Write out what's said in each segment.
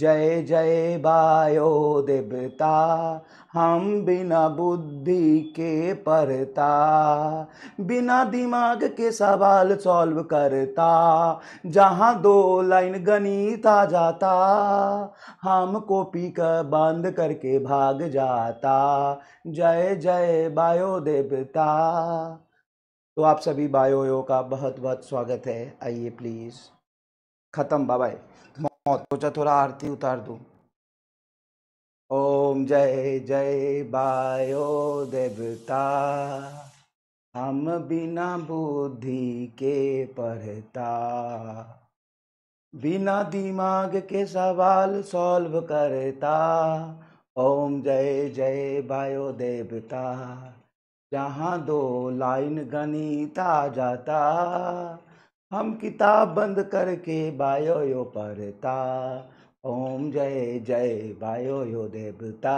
जय जय बायो देवता हम बिना बुद्धि के पढ़ता बिना दिमाग के सवाल सॉल्व करता जहाँ दो लाइन गणित आ जाता हम कॉपी का बंद करके भाग जाता जय जय बायो देवता तो आप सभी बायो का बहुत बहुत स्वागत है आइए प्लीज़ ख़त्म बाय सोचा थोड़ा आरती उतार दूँ ओम जय जय बायो देवता हम बिना बुद्धि के पढ़ता बिना दिमाग के सवाल सॉल्व करता ओम जय जय बायो देवता जहाँ दो लाइन गणित आ जाता हम किताब बंद करके बायो यो पढ़ता ओम जय जय बायो यो देवता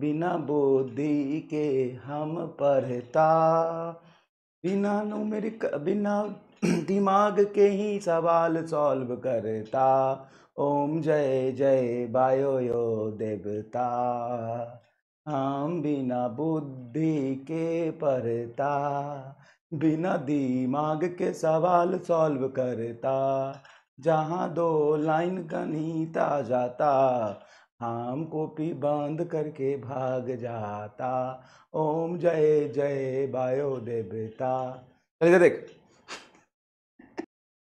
बिना बुद्धि के हम पढ़ता बिना नुमेरिक बिना दिमाग के ही सवाल सॉल्व करता ओम जय जय बायो यो देवता हम बिना बुद्धि के पढ़ता बिना दिमाग के सवाल सॉल्व करता जहाँ दो लाइन गणित आ जाता हम कॉपी बंद करके भाग जाता ओम जय जय बायो देवता देख